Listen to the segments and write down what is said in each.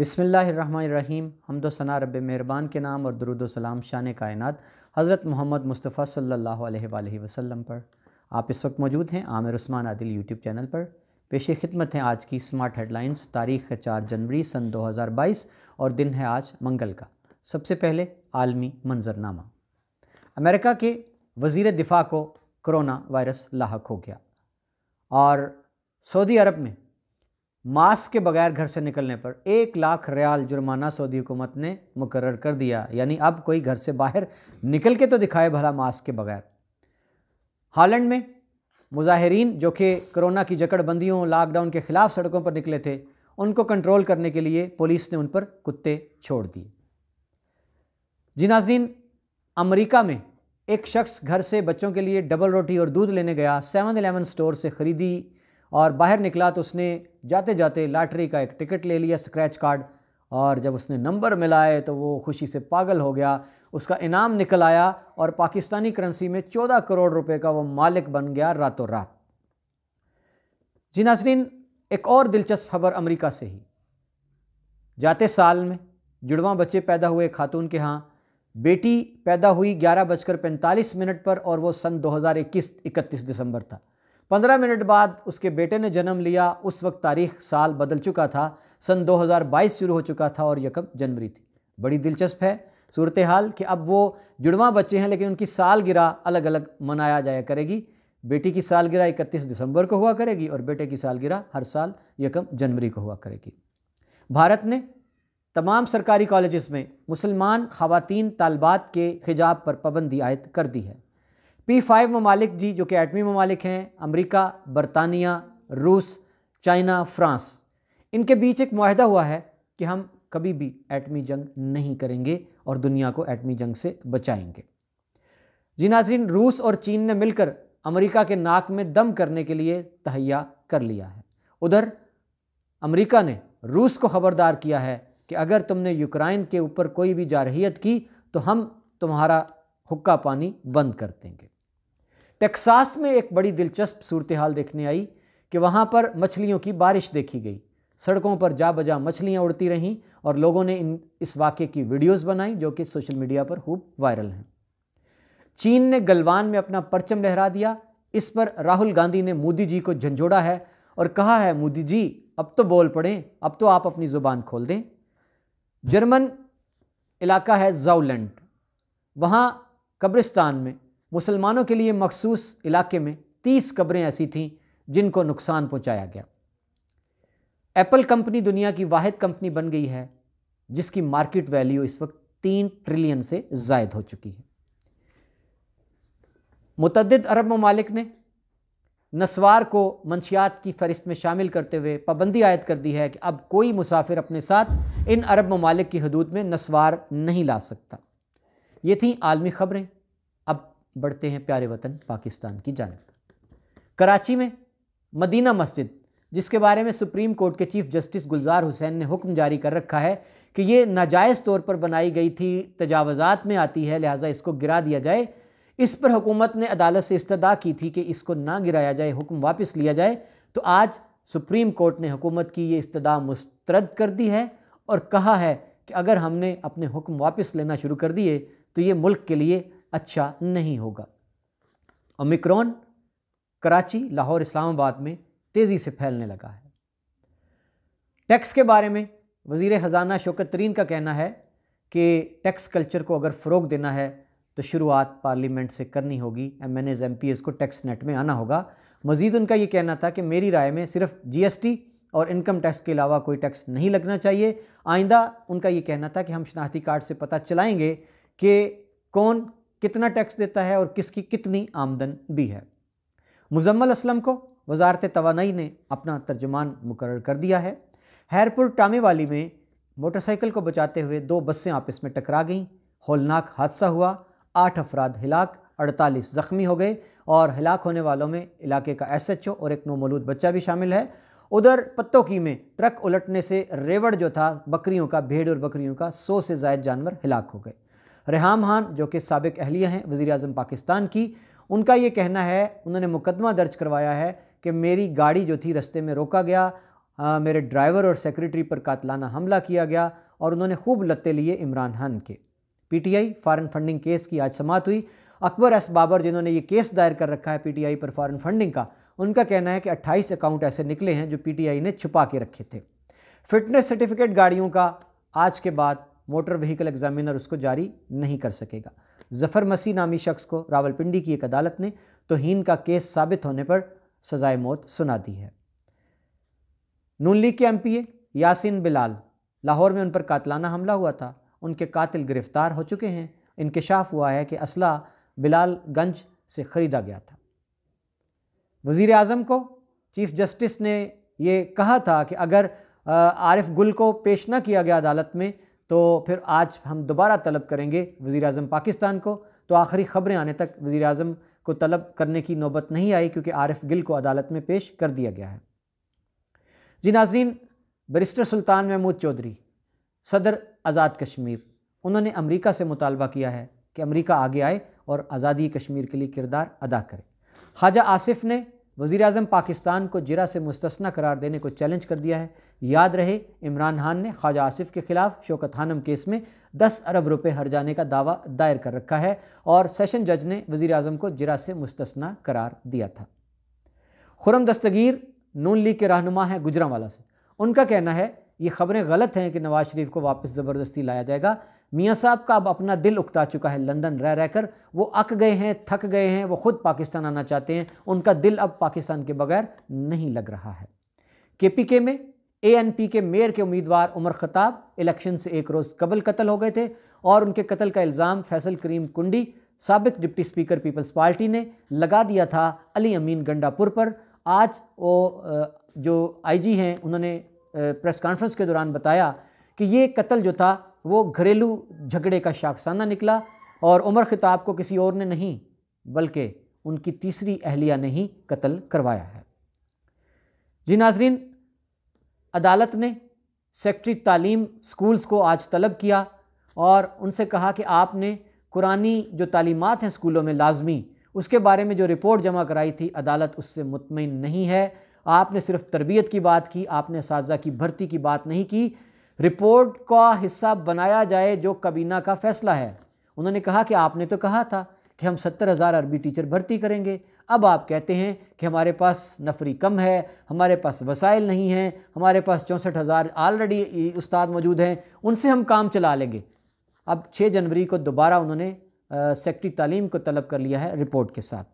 बिसमीम हमदोसना सना रब मेहरबान के नाम और दरुद सलाम शान कायनत हज़रत मोहम्मद मुस्तफ़ा सल्ला वसम पर आप इस वक्त मौजूद हैं आमिर उस्मान आदिल यूट्यूब चैनल पर पेश खिदमत हैं आज की स्मार्ट हेडलाइंस तारीख़ है चार जनवरी सन 2022 और दिन है आज मंगल का सबसे पहले आलमी मंजरनामा अमेरिका के वजीर दिफ़ा को करोना वायरस लाक हो गया और सऊदी अरब में मास्क के बगैर घर से निकलने पर एक लाख रियाल जुर्माना सऊदी हुकूमत ने मुकर कर दिया यानी अब कोई घर से बाहर निकल के तो दिखाए भला मास्क के बगैर हालैंड में मुजाहरीन जो कि कोरोना की जकड़बंदियों लॉकडाउन के ख़िलाफ़ सड़कों पर निकले थे उनको कंट्रोल करने के लिए पुलिस ने उन पर कुत्ते छोड़ दिए जी नाजीन अमरीका में एक शख्स घर से बच्चों के लिए डबल रोटी और दूध लेने गया सेवन एलेवन स्टोर से ख़रीदी और बाहर निकला तो उसने जाते जाते लॉटरी का एक टिकट ले लिया स्क्रैच कार्ड और जब उसने नंबर मिलाए तो वो खुशी से पागल हो गया उसका इनाम निकल आया और पाकिस्तानी करेंसी में चौदह करोड़ रुपए का वो मालिक बन गया रातों रात जी नासरीन एक और दिलचस्प खबर अमेरिका से ही जाते साल में जुड़वा बच्चे पैदा हुए खातून के यहाँ बेटी पैदा हुई ग्यारह बजकर पैंतालीस मिनट पर और वो सन 2021 31 दिसंबर था पंद्रह मिनट बाद उसके बेटे ने जन्म लिया उस वक्त तारीख साल बदल चुका था सन 2022 शुरू हो चुका था और यकम जनवरी थी बड़ी दिलचस्प है सूरत हाल कि अब वो जुड़वा बच्चे हैं लेकिन उनकी सालगिरह अलग अलग मनाया जाया करेगी बेटी की सालगिरह इकतीस दिसंबर को हुआ करेगी और बेटे की सालगिरह हर साल यकम जनवरी को हुआ करेगी भारत ने तमाम सरकारी कॉलेज़ में मुसलमान ख़वातीन तालबात के हिजाब पर पाबंदी आयद कर दी है पी फाइव ममालिक जी जो कि एटमी ममालिक हैं अमरीका बरतानिया रूस चाइना फ्रांस इनके बीच एक माहदा हुआ है कि हम कभी भी एटमी जंग नहीं करेंगे और दुनिया को एटमी जंग से बचाएंगे जी नाजीन रूस और चीन ने मिलकर अमेरिका के नाक में दम करने के लिए तहैया कर लिया है उधर अमेरिका ने रूस को खबरदार किया है कि अगर तुमने यूक्रेन के ऊपर कोई भी जारहीत की तो हम तुम्हारा हुक्का पानी बंद कर देंगे टेक्सास में एक बड़ी दिलचस्प सूरत हाल देखने आई कि वहाँ पर मछलियों की बारिश देखी गई सड़कों पर जा बजा मछलियाँ उड़ती रहीं और लोगों ने इन इस वाक्य की वीडियोस बनाई जो कि सोशल मीडिया पर खूब वायरल हैं चीन ने गलवान में अपना परचम लहरा दिया इस पर राहुल गांधी ने मोदी जी को झंझोड़ा है और कहा है मोदी जी अब तो बोल पड़ें अब तो आप अपनी ज़ुबान खोल दें जर्मन इलाका है जाउलैंड वहाँ कब्रिस्तान में मुसलमानों के लिए मखसूस इलाके में तीस कब्रें ऐसी थीं जिनको नुकसान पहुँचाया गया एप्पल कंपनी दुनिया की वाद कंपनी बन गई है जिसकी मार्केट वैल्यू इस वक्त तीन ट्रिलियन से जायद हो चुकी है मुतद अरब ममालिक ने नस्वार को मंशियात की फहरिस्त में शामिल करते हुए पाबंदी आयद कर दी है कि अब कोई मुसाफिर अपने साथ इन अरब ममालिक की हदूद में नस्वार नहीं ला सकता ये थी आलमी ख़बरें बढ़ते हैं प्यारे वतन पाकिस्तान की जानब कराची में मदीना मस्जिद जिसके बारे में सुप्रीम कोर्ट के चीफ जस्टिस गुलजार हुसैन ने हुक्म जारी कर रखा है कि ये नाजायज़ तौर पर बनाई गई थी तजावज़ात में आती है लिहाजा इसको गिरा दिया जाए इस पर हुकूमत ने अदालत से इस्तदा की थी कि इसको ना गिराया जाए हुक्म वापस लिया जाए तो आज सुप्रीम कोर्ट ने हुकूमत की ये इस्तदा मुस्तरद कर दी है और कहा है कि अगर हमने अपने हुक्म वापस लेना शुरू कर दिए तो ये मुल्क के लिए अच्छा नहीं होगा ओमिक्रॉन कराची लाहौर इस्लामाबाद में तेज़ी से फैलने लगा है टैक्स के बारे में वज़ी ख़जाना शौकत तरीन का कहना है कि टैक्स कल्चर को अगर फ़रोग देना है तो शुरुआत पार्लियामेंट से करनी होगी MNAs MPs को टैक्स नेट में आना होगा मज़ीद उनका यह कहना था कि मेरी राय में सिर्फ जी एस टी और इनकम टैक्स के अलावा कोई टैक्स नहीं लगना चाहिए आइंदा उनका ये कहना था कि हम शनाख्ती कार्ड से पता चलाएँगे कि कौन कितना टैक्स देता है और किसकी कितनी आमदन भी है मुजम्मल असलम को वजारत तोानाई ने अपना तर्जमान मुकर कर दिया है हैरपुर टामेवाली में मोटरसाइकिल को बचाते हुए दो बसें आपस में टकरा गईं होलनाक हादसा हुआ आठ अफराद हिलाक अड़तालीस ज़ख्मी हो गए और हिलाक होने वालों में इलाके का एस एच ओ और एक नोमलूद बच्चा भी शामिल है उधर पत्तोकी में ट्रक उलटने से रेवड़ जो था बकरियों का भेड़ और बकरियों का सौ से जायद जानवर हिलाक हो गए रेहम खान जो कि सबक अहलिया हैं वज़ी अजम पाकिस्तान की उनका ये कहना है उन्होंने मुकदमा दर्ज करवाया है कि मेरी गाड़ी जो थी रस्ते में रोका गया आ, मेरे ड्राइवर और सेक्रेटरी पर कातलाना हमला किया गया और उन्होंने खूब लत्ते लिए इमरान खान के पीटीआई फॉरेन फंडिंग केस की आज समात हुई अकबर एस बाबर जिन्होंने ये केस दायर कर रखा है पीटीआई पर फॉरेन फंडिंग का उनका कहना है कि 28 अकाउंट ऐसे निकले हैं जो पीटीआई ने छुपा के रखे थे फिटनेस सर्टिफिकेट गाड़ियों का आज के बाद मोटर व्हीकल एग्जामिनर उसको जारी नहीं कर सकेगा जफ़र मसी नामी शख्स को रावलपिंडी की एक अदालत ने तोहन का केस साबित होने पर सज़ाए मौत सुना दी है नून लीग के एमपीए यासिन बिलाल लाहौर में उन पर कातलाना हमला हुआ था उनके कातिल गिरफ्तार हो चुके हैं इनकशाफ हुआ है कि असला बिलाल गंज से ख़रीदा गया था वज़ी अजम को चीफ़ जस्टिस ने ये कहा था कि अगर आरिफ गुल को पेश ना किया गया अदालत में तो फिर आज हम दोबारा तलब करेंगे वज़ी अजम पाकिस्तान को तो आखिरी ख़बरें आने तक वज़ी अजम को तलब करने की नौबत नहीं आई क्योंकि आरिफ गिल को अदालत में पेश कर दिया गया है जी नाजरीन बरिस्टर सुल्तान महमूद चौधरी सदर आज़ाद कश्मीर उन्होंने अमरीका से मुतालबा किया है कि अमरीका आगे आए और आज़ादी कश्मीर के लिए किरदार अदा करे ख्वाजा आसिफ ने वज़ी अजम पाकिस्तान को जरा से मुस्तना करार देने को चैलेंज कर दिया है याद रहे इमरान खान ने ख्वाजा आसिफ के खिलाफ शोकत हानम केस में 10 अरब रुपए हर जाने का दावा दायर कर रखा है और सेशन जज ने वज़ी अजम को जरा से मुस्तना करार दिया था खुरम दस्तगीर नून लीग के रहनुमा हैं गुजरावाला से उनका कहना है ये खबरें गलत हैं कि नवाज शरीफ को वापस ज़बरदस्ती लाया जाएगा मियाँ साहब का अब अपना दिल उकता चुका है लंदन रह रहकर वो अक गए हैं थक गए हैं वो खुद पाकिस्तान आना चाहते हैं उनका दिल अब पाकिस्तान के बगैर नहीं लग रहा है के पी के में ए एन पी के मेयर के उम्मीदवार उमर खताब इलेक्शन से एक रोज़ कबल कत्ल हो गए थे और उनके कत्ल का इल्ज़ाम फैसल करीम कुंडी सबक डिप्टी स्पीकर पीपल्स पार्टी ने लगा दिया था अली अमीन गंडापुर पर आज वो जो आईजी हैं उन्होंने प्रेस कॉन्फ्रेंस के दौरान बताया कि ये कत्ल जो था वो घरेलू झगड़े का शाखसाना निकला और उमर ख़िताब को किसी और ने नहीं बल्कि उनकी तीसरी अहलिया ने ही कत्ल करवाया है जी नाजरीन अदालत ने सेक्रेटरी तालीम स्कूल्स को आज तलब किया और उनसे कहा कि आपने कुरानी जो तालीमत हैं स्कूलों में लाजमी उसके बारे में जो रिपोर्ट जमा कराई थी अदालत उससे मुतमिन नहीं है आपने सिर्फ तरबियत की बात की आपने साजा की भर्ती की बात नहीं की रिपोर्ट का हिस्सा बनाया जाए जो कबीना का फैसला है उन्होंने कहा कि आपने तो कहा था कि हम सत्तर हज़ार अरबी टीचर भर्ती करेंगे अब आप कहते हैं कि हमारे पास नफरी कम है हमारे पास वसाइल नहीं हैं हमारे पास चौंसठ हज़ार ऑलरेडी उस्ताद मौजूद हैं उनसे हम काम चला लेंगे अब 6 जनवरी को दोबारा उन्होंने सेक्रेटरी तालीम को तलब कर लिया है रिपोर्ट के साथ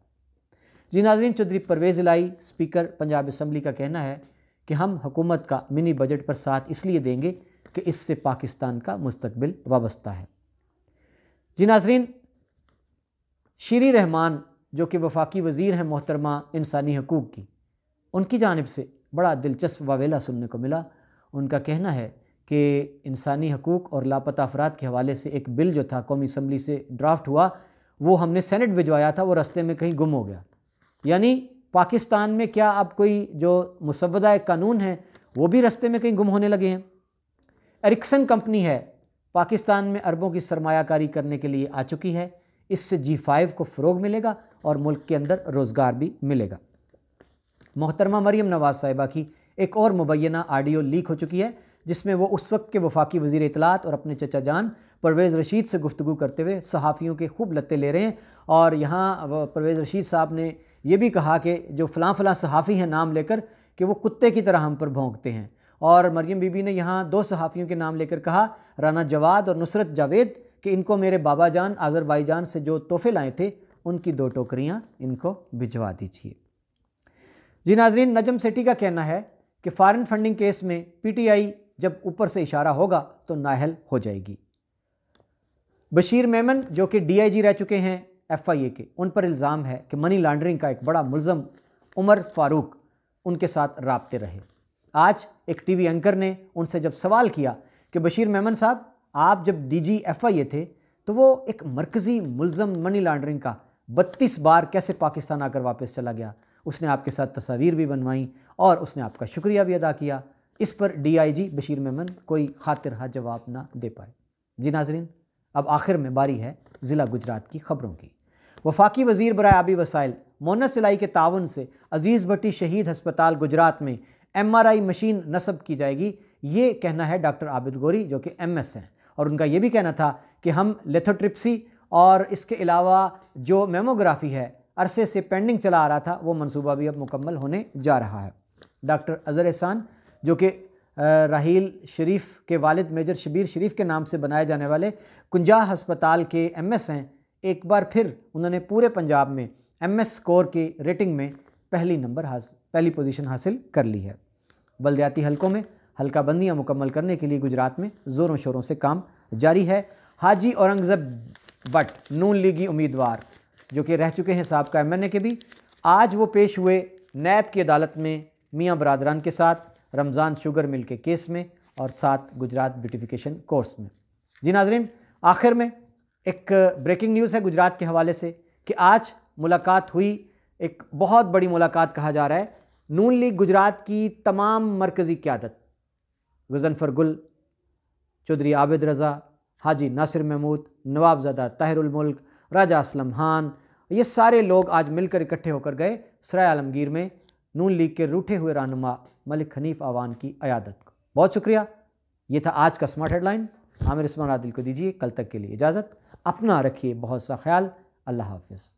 जी नाजरीन चौधरी परवेज़ लाई स्पीकर पंजाब असम्बली का कहना है कि हम हुकूमत का मिनी बजट पर साथ इसलिए देंगे कि इससे पाकिस्तान का मुस्तबिल वाबस्ता है जी नाजरीन शीरी रहमान जो कि वफाकी वज़ी हैं मोहतरमा इंसानी हकूक़ की उनकी जानब से बड़ा दिलचस्प वावेला सुनने को मिला उनका कहना है कि इंसानी हकूक़ और लापता अफराद के हवाले से एक बिल जो था कौमी असम्बली से ड्राफ्ट हुआ वो हमने सेनेट भिजवाया था वो रस्ते में कहीं गुम हो गया यानी पाकिस्तान में क्या अब कोई जो मुसवदा कानून है वो भी रस्ते में कहीं गुम होने लगे हैं एरिक्सन कंपनी है पाकिस्तान में अरबों की सरमायाकारी करने के लिए आ चुकी है इससे जी फाइव को फ़रोग मिलेगा और मुल्क के अंदर रोज़गार भी मिलेगा मोहतरमा मरीम नवाज़ साहिबा की एक और मुबैना आडियो लीक हो चुकी है जिसमें वो उस वक्त के वफाकी वजीर इतलात और अपने चचा जान परवेज़ रशीद से गुफ्तु करते हुए सहाफ़ियों के खूब लत्ते ले रहे हैं और यहाँ परवेज़ रशीद साहब ने यह भी कहा कि जो फ़लाँ फ़लाँ सहाफ़ी हैं नाम लेकर कि वो कुत्ते की तरह हम पर भोंकते हैं और मरियम बीबी ने यहाँ दो सहाफ़ियों के नाम लेकर कहा राना जवाद और नुसरत जावेद कि इनको मेरे बाबा जान आज़रबाईजान से जो तोहफे लाए थे उनकी दो टोकरियाँ इनको भिजवा दीजिए जी नाजरीन नजम सेठी का कहना है कि फ़ारन फंडिंग केस में पीटीआई जब ऊपर से इशारा होगा तो नाहल हो जाएगी बशीर मेमन जो कि डीआईजी रह चुके हैं एफआईए के उन पर इल्ज़ाम है कि मनी लॉन्ड्रिंग का एक बड़ा मुलम उमर फारूक उनके साथ रबते रहे आज एक टीवी एंकर ने उनसे जब सवाल किया कि बशीर मेमन साहब आप जब डी जी एफ आई ए थे तो वो एक मरकज़ी मुलजम मनी लॉन्ड्रिंग का बत्तीस बार कैसे पाकिस्तान आकर वापस चला गया उसने आपके साथ तस्वीर भी बनवाई और उसने आपका शुक्रिया भी अदा किया इस पर डीआईजी बशीर मेमन कोई खातिर हा जवाब ना दे पाए जी नाजरीन अब आखिर में बारी है ज़िला गुजरात की खबरों की वफाकी वजीर बरए आबी वसाइल मोनस सिलाई के तावन से अज़ीज़ भट्टी शहीद हस्पताल गुजरात में एमआरआई मशीन नस्ब की जाएगी ये कहना है डॉक्टर आबिद गोरी जो कि एस हैं और उनका ये भी कहना था कि हम लेथोट्रिप्सी और इसके अलावा जो मेमोग्राफी है अरसे से पेंडिंग चला आ रहा था वो मनसूबा भी अब मुकम्मल होने जा रहा है डॉक्टर अजहर एहसान जो कि राहील शरीफ के वालिद मेजर शबीर शरीफ के नाम से बनाए जाने वाले कुंजा हस्पताल के एमएस हैं एक बार फिर उन्होंने पूरे पंजाब में एमएस स्कोर की रेटिंग में पहली नंबर हासिल पहली पोजीशन हासिल कर ली है बलदयाती हलकों में हल्का बंदियाँ मुकम्मल करने के लिए गुजरात में ज़ोरों शोरों से काम जारी है हाजी औरंगज़ेब बट नून लीगी उम्मीदवार जो कि रह चुके हैं सबका एम एन के भी आज वो पेश हुए नैब की अदालत में मियाँ बरदरान के साथ रमज़ान शुगर मिल के केस में और साथ गुजरात ब्यूटिफिकेशन कोर्स में जी नाजरीन आखिर में एक ब्रेकिंग न्यूज़ है गुजरात के हवाले से कि आज मुलाकात हुई एक बहुत बड़ी मुलाकात कहा जा रहा है नून लीग गुजरात की तमाम मरकज़ी क्यादत गुजनफर गुल चौधरी आबिद रज़ा हाजी नासिर महमूद नवाबजादा ताहिरमुल्क राजा असलम खान ये सारे लोग आज मिलकर इकट्ठे होकर गए सराय आलमगीर में नून लीग के रूठे हुए रहनुमा मलिक हनीफ आवान की अयादत को बहुत शुक्रिया ये था आज का स्मार्ट हेडलाइन आमिर उस्मान आदिल को दीजिए कल तक के लिए इजाज़त अपना रखिए बहुत सा ख्याल अल्लाह हाफिज़